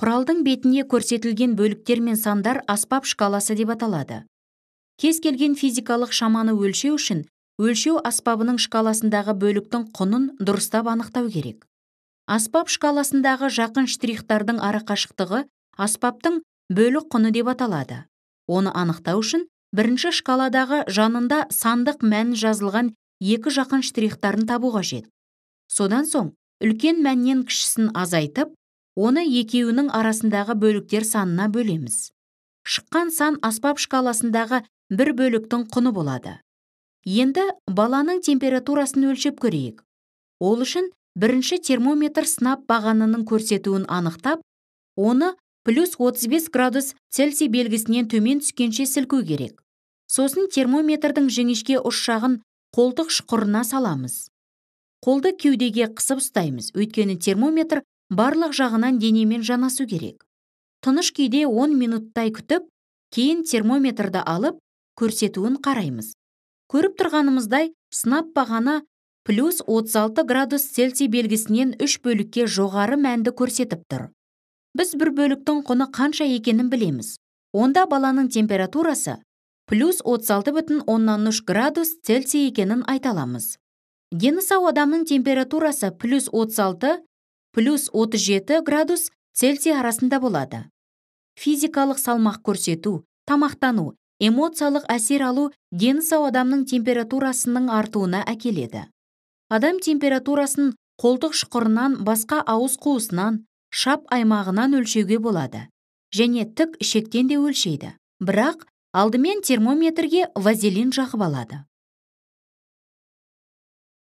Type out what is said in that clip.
құралдың бетіне көрсетілген бөліктер мен сандар аспап шкаласы деп аталады кез келген физикалық шаманы өлшеу үшін өлшеу аспабының шкаласындағы бөліктің құнын дұрыстап анықтау керек аспап шкаласындағы жақын штрихтардың арақашықтығы аспаптың бөлік құны деп аталады оны анықтау үшін бірінші шкаладағы жанында сандық мән жазылған екі жақын штрихтарын табу қажет содан соң үлкен мәннен кішісін азайтып оны екеуінің арасындағы бөліктер санына бөлеміз шыққан сан аспап шкаласындағы бір бөліктің құны болады енді баланың температурасын өлшеп көрейік ол үшін бірінші термометр сынап бағанының көрсетуін анықтап оны плюс 35 градус цельсий белгісінен төмен түскенше сілку керек сосын термометрдің жіңішке ұшшағын қолтық шұқырына саламыз қолды кеудеге қысып ұстаймыз өйткені термометр барлық жағынан денемен жанасу керек тыныш күйде 10 минуттай күтіп кейін термометрді алып көрсетуін қараймыз көріп тұрғанымыздай сынап бағана плюс 36 градус цельсий белгісінен үш бөлікке жоғары мәнді көрсетіп тұр біз бір бөліктің құны қанша екенін білеміз онда баланың температурасы плюс 36 бүтін оннан үш градус цельсий екенін айта аламыз дені адамның температурасы плюс 36 плюс 37 градус цельсий арасында болады физикалық салмақ көрсету тамақтану эмоциялық әсер алу дені сау адамның температурасының артуына әкеледі адам температурасын қолтық шұқырынан басқа ауыз қуысынан шап аймағынан өлшеуге болады және тік ішектен де өлшейді бірақ алдымен термометрге вазелин жағып алады